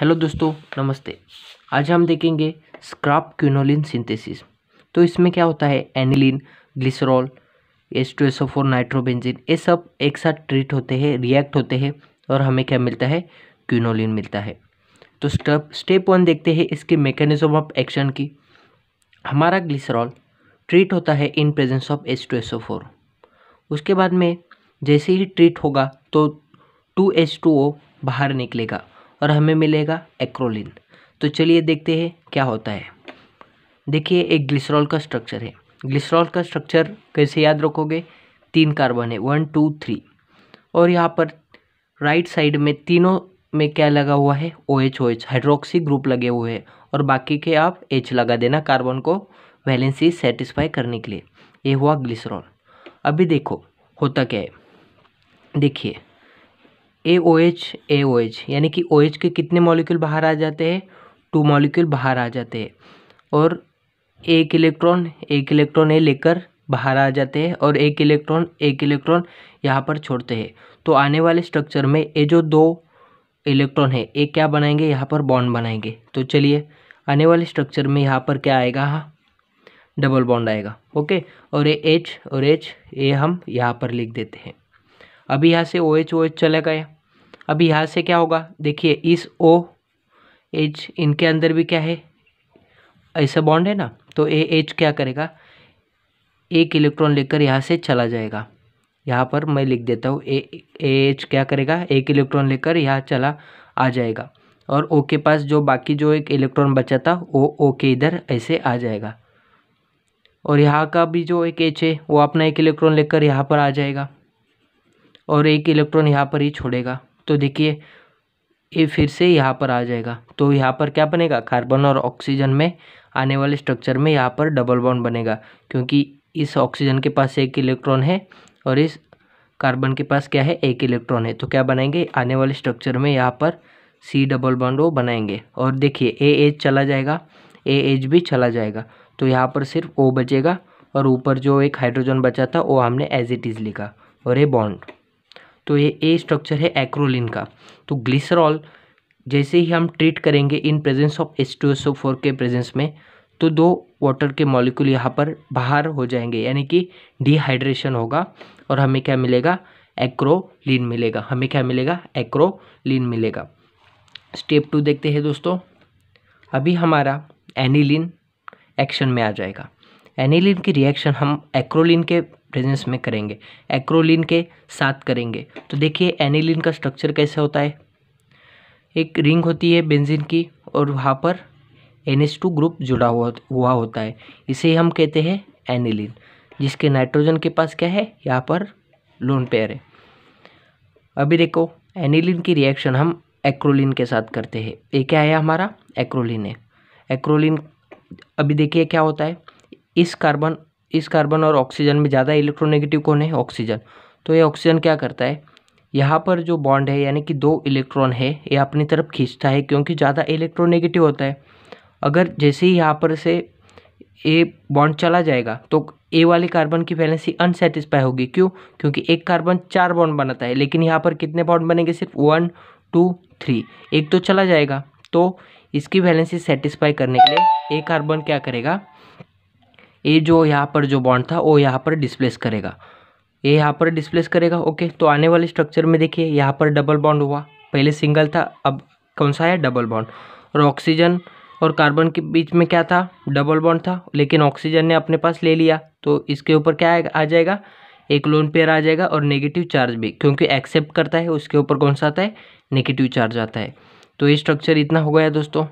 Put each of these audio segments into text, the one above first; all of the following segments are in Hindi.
हेलो दोस्तों नमस्ते आज हम देखेंगे स्क्राप क्यूनोलिन सिंथेसिस तो इसमें क्या होता है aniline glycerol S two S four nitrobenzene ये सब एक साथ ट्रीट होते हैं रिएक्ट होते हैं और हमें क्या मिलता है क्यूनोलिन मिलता है तो स्टेप स्टेप वन देखते हैं इसके मेकेनिज्म ऑफ एक्शन की हमारा ग्लिसरॉल ट्रीट होता है in presence of S two S four उसके बाद में जैसे ही ट्रीट होगा तो टू एस टू ओ बाहर निकलेगा और हमें मिलेगा एक्रोलिन तो चलिए देखते हैं क्या होता है देखिए एक ग्लिसरॉल का स्ट्रक्चर है ग्लिसरॉल का स्ट्रक्चर कैसे याद रखोगे तीन कार्बन है वन टू थ्री और यहाँ पर राइट साइड में तीनों में क्या लगा हुआ है O H O H hydroxy group लगे हुए हैं और बाकी के आप एच लगा देना कार्बन को वैलेंसी सेटिस्फाई करने के लिए ये हुआ ग्लिसरॉल अभी देखो होता क्या है देखिए ए O H A O H यानी कि ओ एच के कितने मॉलिक्यूल बाहर आ जाते हैं टू मॉलिक्यूल बाहर आ जाते हैं और एक इलेक्ट्रॉन एक इलेक्ट्रॉन ये लेकर बाहर आ जाते हैं और एक इलेक्ट्रॉन एक इलेक्ट्रॉन यहाँ पर छोड़ते हैं तो आने वाले स्ट्रक्चर में ये जो दो इलेक्ट्रॉन है ये क्या बनाएंगे यहाँ पर बॉन्ड बनाएंगे तो चलिए आने वाले स्ट्रक्चर में यहाँ पर क्या आएगा हाँ डबल बॉन्ड आएगा ओके और ये एच और एच ये हम यहाँ पर लिख देते हैं अभी यहाँ से ओ एच ओ एच चला गया अब यहाँ से क्या होगा देखिए इस ओ एच इनके अंदर भी क्या है ऐसा बॉन्ड है ना तो ए एच क्या करेगा एक इलेक्ट्रॉन लेकर यहाँ से चला जाएगा यहाँ पर मैं लिख देता हूँ ए एच क्या करेगा एक इलेक्ट्रॉन लेकर यहाँ चला आ जाएगा और ओ के पास जो बाकी जो एक इलेक्ट्रॉन बचा था वो ओ के इधर ऐसे आ जाएगा और यहाँ का भी जो एक एच है वो अपना एक इलेक्ट्रॉन लेकर यहाँ पर आ जाएगा और एक इलेक्ट्रॉन यहाँ पर ही छोड़ेगा तो देखिए ये फिर से यहाँ पर आ जाएगा तो यहाँ पर क्या बनेगा कार्बन और ऑक्सीजन में आने वाले स्ट्रक्चर में यहाँ पर डबल बॉन्ड बनेगा क्योंकि इस ऑक्सीजन के पास एक इलेक्ट्रॉन है और इस कार्बन के पास क्या है एक इलेक्ट्रॉन है तो क्या बनाएंगे आने वाले स्ट्रक्चर में यहाँ पर सी डबल बॉन्ड वो बनाएंगे और देखिए ए एच चला जाएगा ए एच भी चला जाएगा तो यहाँ पर सिर्फ ओ बचेगा और ऊपर जो एक हाइड्रोजन बचा था वो हमने एज इट इज़ लिखा और ये बॉन्ड तो ये ए स्ट्रक्चर है एक्रोलिन का तो ग्लिसरॉल जैसे ही हम ट्रीट करेंगे in presence of S two S O four के प्रेजेंस में तो दो वाटर के मॉलिक्यूल यहाँ पर बाहर हो जाएंगे यानी कि डिहाइड्रेशन होगा और हमें क्या मिलेगा एक्रोलिन मिलेगा हमें क्या मिलेगा एक्रोलिन मिलेगा स्टेप टू देखते हैं दोस्तों अभी हमारा एनिलिन एक्शन में आ जाएगा एनिलिन की रिएक्शन हम एक्रोलिन के प्रेजेंस में करेंगे एक्रोलिन के साथ करेंगे तो देखिए एनिलिन का स्ट्रक्चर कैसे होता है एक रिंग होती है बेंजीन की और वहाँ पर एन ग्रुप जुड़ा हुआ हुआ होता है इसे हम कहते हैं एनिलिन जिसके नाइट्रोजन के पास क्या है यहाँ पर लोन पेयर है अभी देखो एनिलिन की रिएक्शन हम एक्रोलिन के साथ करते हैं ये क्या है हमारा एक्रोलिन है एक्रोलिन अभी देखिए क्या होता है इस कार्बन इस कार्बन और ऑक्सीजन में ज़्यादा इलेक्ट्रोनेगेटिव कौन है ऑक्सीजन तो ये ऑक्सीजन क्या करता है यहाँ पर जो बॉन्ड है यानी कि दो इलेक्ट्रॉन है ये अपनी तरफ खींचता है क्योंकि ज़्यादा इलेक्ट्रोनेगेटिव होता है अगर जैसे ही यहाँ पर से ये बॉन्ड चला जाएगा तो ए वाले कार्बन की वैलेंसी अनसेटिस्फाई होगी क्यों क्योंकि एक कार्बन चार बॉन्ड बनाता है लेकिन यहाँ पर कितने बॉन्ड बनेंगे सिर्फ वन टू थ्री एक तो चला जाएगा तो इसकी वैलेंसी सेटिस्फाई करने के लिए एक कार्बन क्या करेगा ये जो यहाँ पर जो बॉन्ड था वो यहाँ पर डिस्प्लेस करेगा ये यहाँ पर डिस्प्लेस करेगा ओके तो आने वाले स्ट्रक्चर में देखिए यहाँ पर डबल बॉन्ड हुआ पहले सिंगल था अब कौन सा है डबल बॉन्ड और ऑक्सीजन और कार्बन के बीच में क्या था डबल बॉन्ड था लेकिन ऑक्सीजन ने अपने पास ले लिया तो इसके ऊपर क्या आ जाएगा एक लोन पेयर आ जाएगा और नेगेटिव चार्ज भी क्योंकि एक्सेप्ट करता है उसके ऊपर कौन सा आता है नेगेटिव चार्ज आता है तो ये स्ट्रक्चर इतना हो गया दोस्तों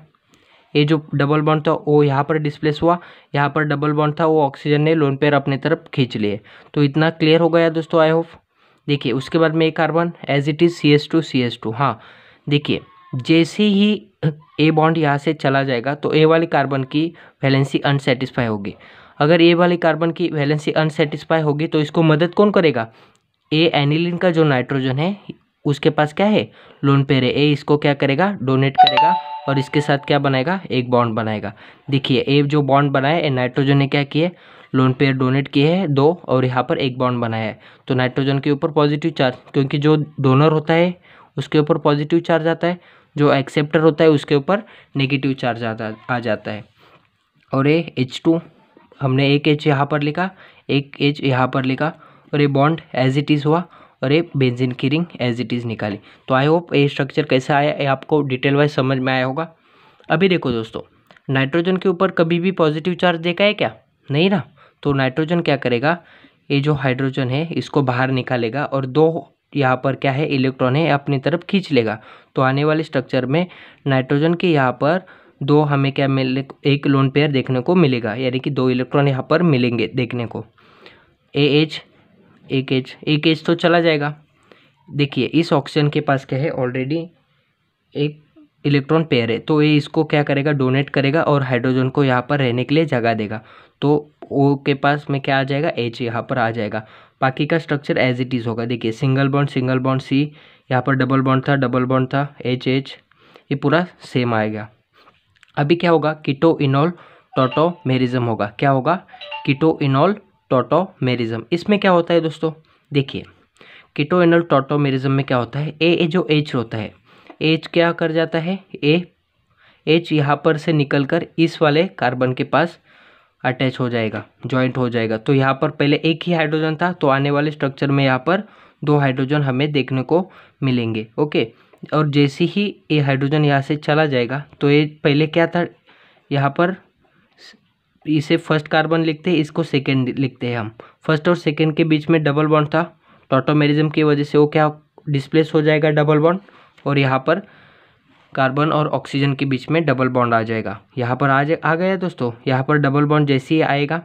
ये जो डबल बॉन्ड था वो यहाँ पर डिस्प्लेस हुआ यहाँ पर डबल बॉन्ड था वो ऑक्सीजन ने लोन पेयर अपने तरफ खींच लिए तो इतना क्लियर हो गया दोस्तों आई होप देखिए उसके बाद में ये carbon as it is C S two C S two हाँ देखिए जैसे ही ए बॉन्ड यहाँ से चला जाएगा तो ए वाली कार्बन की वैलेंसी अनसेटिस्फाई होगी अगर ए वाली कार्बन की वैलेंसी अनसेटिस्फाई होगी तो इसको मदद कौन करेगा ए एनिलिन का जो नाइट्रोजन है उसके पास क्या है लोन पेयर है ए इसको क्या करेगा डोनेट करेगा और इसके साथ क्या बनाएगा एक बॉन्ड बनाएगा देखिए ए जो बॉन्ड बनाया है नाइट्रोजन ने क्या किया लोन पेयर डोनेट किए हैं दो और यहाँ पर एक बॉन्ड बनाया है तो नाइट्रोजन के ऊपर पॉजिटिव चार्ज क्योंकि जो डोनर होता है उसके ऊपर पॉजिटिव चार्ज आता है जो एक्सेप्टर होता है उसके ऊपर नेगेटिव चार्ज आता आ जाता है और ये एच टू हमने एक एच यहाँ पर लिखा एक एच यहाँ पर लिखा और ये बॉन्ड एज इट इज़ हुआ और ये बेंजिन की रिंग एज इट इज़ निकाली तो आई होप ये स्ट्रक्चर कैसा आया ये आपको डिटेल वाइज समझ में आया होगा अभी देखो दोस्तों नाइट्रोजन के ऊपर कभी भी पॉजिटिव चार्ज देखा है क्या नहीं ना तो नाइट्रोजन क्या करेगा ये जो हाइड्रोजन है इसको बाहर निकालेगा और दो यहाँ पर क्या है इलेक्ट्रॉन है अपनी तरफ खींच लेगा तो आने वाले स्ट्रक्चर में नाइट्रोजन के यहाँ पर दो हमें क्या मिले एक लोन पेयर देखने को मिलेगा यानी कि दो इलेक्ट्रॉन यहाँ पर मिलेंगे देखने को ए एच एक एज एक एज तो चला जाएगा देखिए इस ऑक्सीजन के पास क्या है ऑलरेडी एक इलेक्ट्रॉन पेयर है तो ये इसको क्या करेगा डोनेट करेगा और हाइड्रोजन को यहाँ पर रहने के लिए जगह देगा तो ओ के पास में क्या आ जाएगा एच यहाँ पर आ जाएगा बाकी का स्ट्रक्चर एज इट इज़ होगा देखिए single bond single bond C यहाँ पर डबल बॉन्ड था डबल बॉन्ड था एच एच ये पूरा सेम आएगा अभी क्या होगा किटो इनॉल टोटो मेरिज्म होगा क्या होगा किटो इनॉल टोटोमेरिज्म इसमें क्या होता है दोस्तों देखिए किटो एनल टोटोमेरिज्म में क्या होता है ए जो एच होता है एच क्या कर जाता है ए एच यहाँ पर से निकल कर इस वाले कार्बन के पास अटैच हो जाएगा जॉइंट हो जाएगा तो यहाँ पर पहले एक ही हाइड्रोजन था तो आने वाले स्ट्रक्चर में यहाँ पर दो हाइड्रोजन हमें देखने को मिलेंगे ओके और जैसे ही ये हाइड्रोजन यहाँ से चला जाएगा तो ये पहले क्या था यहाँ पर इसे फर्स्ट कार्बन लिखते हैं इसको सेकेंड लिखते हैं हम फर्स्ट और सेकेंड के बीच में डबल बॉन्ड था टोटोमेरिज्म तो की वजह से वो क्या डिस्प्लेस हो जाएगा डबल बॉन्ड और यहाँ पर कार्बन और ऑक्सीजन के बीच में डबल बॉन्ड आ जाएगा यहाँ पर आ जा आ गया दोस्तों यहाँ पर डबल बॉन्ड जैसे ही आएगा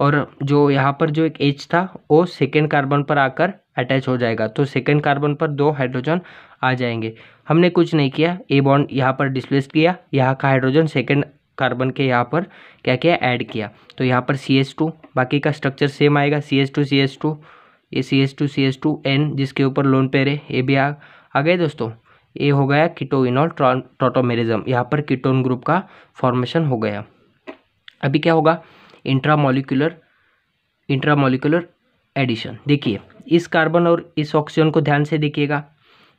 और जो यहाँ पर जो एक एच था वो सेकेंड कार्बन पर आकर अटैच हो जाएगा तो सेकेंड कार्बन पर दो हाइड्रोजन आ जाएंगे हमने कुछ नहीं किया ए बॉन्ड यहाँ पर डिस्प्लेस किया यहाँ का हाइड्रोजन सेकेंड कार्बन के यहाँ पर क्या किया ऐड किया तो यहाँ पर सी एस टू बाकी का स्ट्रक्चर सेम आएगा C S two C S two ये C S two C S two N जिसके ऊपर लोन पेर है ये भी आ, आ गए दोस्तों ये हो गया कीटोइनॉल ट्रोटोमेरिज्म यहाँ पर किटोन ग्रुप का फॉर्मेशन हो गया अभी क्या होगा इंट्रामोलिकुलर इंट्रामोलिकुलर एडिशन देखिए इस कार्बन और इस ऑक्सीजन को ध्यान से देखिएगा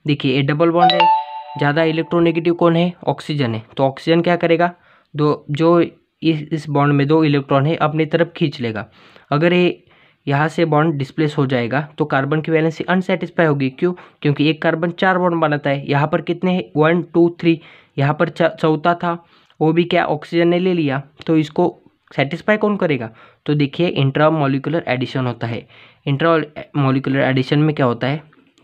देखिए ये डबल बॉन्ड है ज़्यादा इलेक्ट्रोनेगेटिव कौन है ऑक्सीजन है तो ऑक्सीजन क्या करेगा दो जो इस इस बॉन्ड में दो इलेक्ट्रॉन है अपनी तरफ खींच लेगा अगर ये यहाँ से बॉन्ड डिस्प्लेस हो जाएगा तो कार्बन की वैलेंसी अनसेटिस्फाई होगी क्यों क्योंकि एक कार्बन चार बॉन्ड बनाता है यहाँ पर कितने हैं वन टू थ्री यहाँ पर चौथा था वो भी क्या ऑक्सीजन ने ले लिया तो इसको सेटिस्फाई कौन करेगा तो देखिए इंट्रा मोलिकुलर एडिशन होता है इंट्रा मोलिकुलर एडिशन में क्या होता है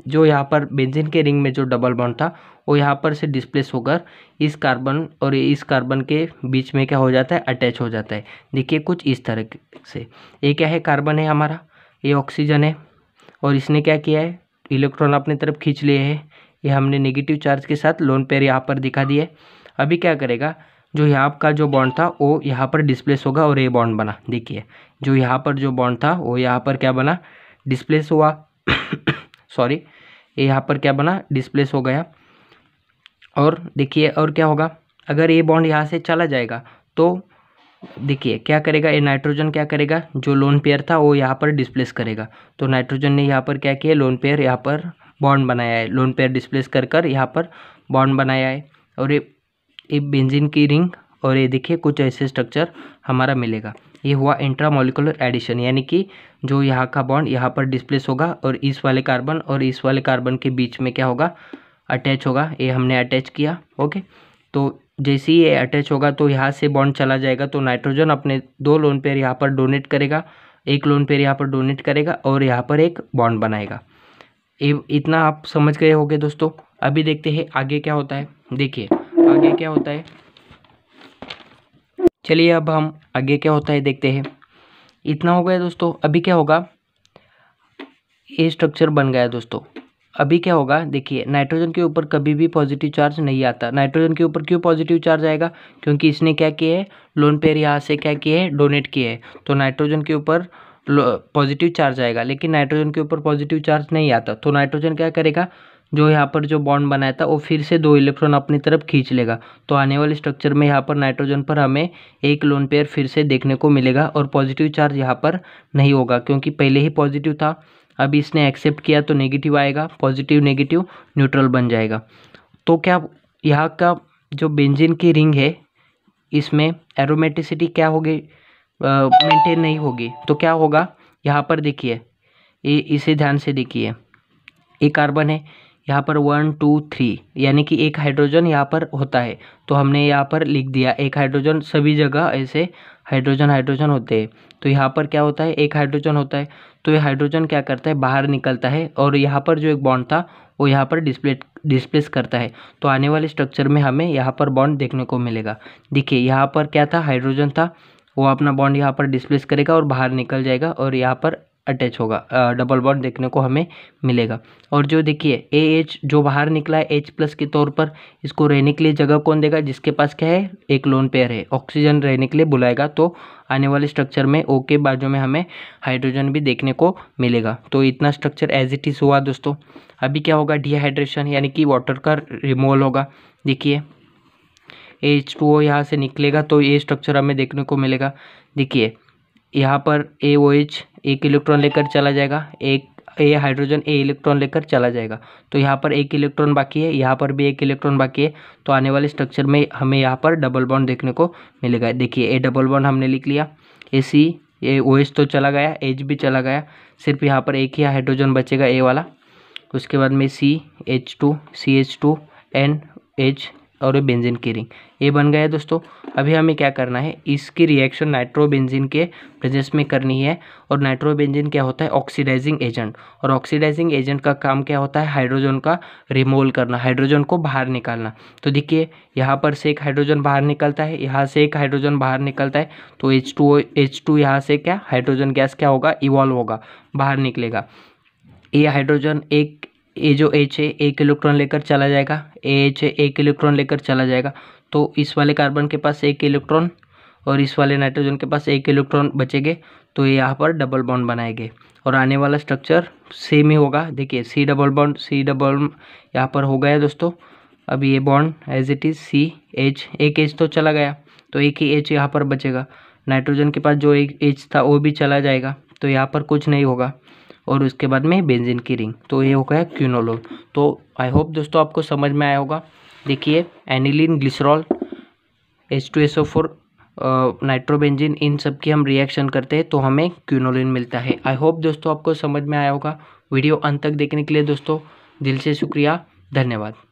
जो यहाँ पर बेंजिन के रिंग में जो डबल बॉन्ड था वो यहाँ पर से डिस्प्लेस होकर इस कार्बन और इस कार्बन के बीच में क्या हो जाता है अटैच हो जाता है देखिए कुछ इस तरह से ये क्या है कार्बन है हमारा ये ऑक्सीजन है और इसने क्या किया है इलेक्ट्रॉन अपनी तरफ खींच लिए है ये हमने नेगेटिव चार्ज के साथ लोन पेयर यहाँ पर दिखा दिए अभी क्या करेगा जो यहाँ का जो बॉन्ड था वो यहाँ पर डिस्प्लेस होगा और ये बॉन्ड बना देखिए जो यहाँ पर जो बॉन्ड था वो यहाँ पर क्या बना डिस्प्लेस हुआ सॉरी ये यहाँ पर क्या बना डिस्प्लेस हो गया और देखिए और क्या होगा अगर ये बॉन्ड यहाँ से चला जाएगा तो देखिए क्या करेगा ये नाइट्रोजन क्या करेगा जो लोन पेयर था वो यहाँ पर डिस्प्लेस करेगा तो नाइट्रोजन ने यहाँ पर क्या किया लोन पेयर यहाँ पर बॉन्ड बनाया है लोन पेयर डिस्प्लेस कर कर यहाँ पर बॉन्ड बनाया है और ये ये बेंजीन की रिंग और ये देखिए कुछ ऐसे स्ट्रक्चर हमारा मिलेगा ये हुआ इंट्रामोलिकुलर एडिशन यानी कि जो यहाँ का बॉन्ड यहाँ पर डिस्प्लेस होगा और इस वाले कार्बन और इस वाले कार्बन के बीच में क्या होगा अटैच होगा ये हमने अटैच किया ओके तो जैसे ही ये अटैच होगा तो यहाँ से बॉन्ड चला जाएगा तो नाइट्रोजन अपने दो लोन पेयर यहाँ पर डोनेट करेगा एक लोन पेयर यहाँ पर डोनेट करेगा और यहाँ पर एक बॉन्ड बनाएगा ये इतना आप समझ गए होगे दोस्तों अभी देखते हैं आगे क्या होता है देखिए आगे क्या होता है चलिए अब हम आगे क्या होता है देखते हैं इतना हो गया दोस्तों अभी क्या होगा ये स्ट्रक्चर बन गया दोस्तों अभी क्या होगा देखिए नाइट्रोजन के ऊपर कभी भी पॉजिटिव चार्ज नहीं आता नाइट्रोजन के ऊपर क्यों पॉजिटिव चार्ज आएगा क्योंकि इसने क्या किया है लोन पेयर यहाँ से क्या किया है डोनेट किया है तो नाइट्रोजन के ऊपर पॉजिटिव चार्ज आएगा लेकिन नाइट्रोजन के ऊपर पॉजिटिव चार्ज नहीं आता तो नाइट्रोजन क्या करेगा जो यहाँ पर जो बॉन्ड बनाया था वो फिर से दो इलेक्ट्रॉन अपनी तरफ खींच लेगा तो आने वाले स्ट्रक्चर में यहाँ पर नाइट्रोजन पर हमें एक लोन पेयर फिर से देखने को मिलेगा और पॉजिटिव चार्ज यहाँ पर नहीं होगा क्योंकि पहले ही पॉजिटिव था अब इसने एक्सेप्ट किया तो नेगेटिव आएगा पॉजिटिव नेगेटिव न्यूट्रल बन जाएगा तो क्या यहाँ का जो बेंजिन की रिंग है इसमें एरोमेटिसिटी क्या होगी मेंटेन नहीं होगी तो क्या होगा यहाँ पर देखिए ये इसे ध्यान से देखिए ये कार्बन है यहाँ पर वन टू थ्री यानी कि एक हाइड्रोजन यहाँ पर होता है तो हमने यहाँ पर लिख दिया एक हाइड्रोजन सभी जगह ऐसे हाइड्रोजन हाइड्रोजन होते हैं तो यहाँ पर क्या होता है एक हाइड्रोजन होता है तो ये हाइड्रोजन क्या करता है बाहर निकलता है और यहाँ पर जो एक बॉन्ड था वो यहाँ पर डिस्प्ले डिस्प्लेस करता है तो आने वाले स्ट्रक्चर में हमें यहाँ पर बॉन्ड देखने को मिलेगा देखिए यहाँ पर क्या था हाइड्रोजन था वो अपना बॉन्ड यहाँ पर डिस्प्लेस करेगा और बाहर निकल जाएगा और यहाँ पर अटैच होगा डबल बॉन्ड देखने को हमें मिलेगा और जो देखिए ए एच जो बाहर निकला है एच प्लस के तौर पर इसको रहने के लिए जगह कौन देगा जिसके पास क्या है एक लोन पेयर है ऑक्सीजन रहने के लिए बुलाएगा तो आने वाले स्ट्रक्चर में ओ के बाजू में हमें हाइड्रोजन भी देखने को मिलेगा तो इतना स्ट्रक्चर एज इट इज़ हुआ दोस्तों अभी क्या होगा डिहाइड्रेशन यानी कि वाटर का रिमूवल होगा देखिए एच टू ओ यहाँ से निकलेगा तो ये स्ट्रक्चर हमें देखने को मिलेगा देखिए यहाँ पर ए ओ एच एक इलेक्ट्रॉन लेकर चला जाएगा एक ए हाइड्रोजन ए इलेक्ट्रॉन लेकर चला जाएगा तो यहाँ पर एक इलेक्ट्रॉन बाकी है यहाँ पर भी एक इलेक्ट्रॉन बाकी है तो आने वाले स्ट्रक्चर में हमें यहाँ पर डबल बॉन्ड देखने को मिलेगा देखिए ए डबल बॉन्ड हमने लिख लिया ए सी ए ओ एच तो चला गया एच भी चला गया सिर्फ यहाँ पर एक ही हाइड्रोजन बचेगा ए वाला उसके बाद में C H two C H two N H और ये बेंजीन की रिंग ये बन गया दोस्तों अभी हमें क्या करना है इसकी रिएक्शन नाइट्रोबेंजिन के प्रेजेंस में करनी है और नाइट्रोबेंजिन क्या होता है ऑक्सीडाइजिंग एजेंट और ऑक्सीडाइजिंग एजेंट का काम क्या होता है हाइड्रोजन का रिमोल करना हाइड्रोजन को बाहर निकालना तो देखिए यहाँ पर से एक हाइड्रोजन बाहर निकलता है यहाँ से एक हाइड्रोजन बाहर निकलता है तो एच टू एच टू यहाँ से क्या हाइड्रोजन गैस क्या होगा इवॉल्व होगा बाहर निकलेगा ये हाइड्रोजन एक ए जो एच है एक इलेक्ट्रॉन लेकर चला जाएगा ए एच है एक इलेक्ट्रॉन लेकर चला जाएगा तो इस वाले कार्बन के पास एक इलेक्ट्रॉन और इस वाले नाइट्रोजन के पास एक इलेक्ट्रॉन बचेंगे तो ये यहाँ पर डबल बॉन्ड बनाएंगे और आने वाला स्ट्रक्चर सेम ही होगा देखिए C double bond C double यहाँ पर हो गया दोस्तों अब ये bond as it is C H एक एच तो चला गया तो एक ही एच यहाँ पर बचेगा नाइट्रोजन के पास जो एक एच था वो भी चला जाएगा तो यहाँ पर कुछ नहीं होगा और उसके बाद में बेंजिन की रिंग तो ये हो गया क्यूनोलोल तो आई होप दोस्तों आपको समझ में आया होगा देखिए aniline glycerol H two S O four nitrobenzene इन सब की हम रिएक्शन करते हैं तो हमें क्यूनोलिन मिलता है आई होप दोस्तों आपको समझ में आया होगा वीडियो अंत तक देखने के लिए दोस्तों दिल से शुक्रिया धन्यवाद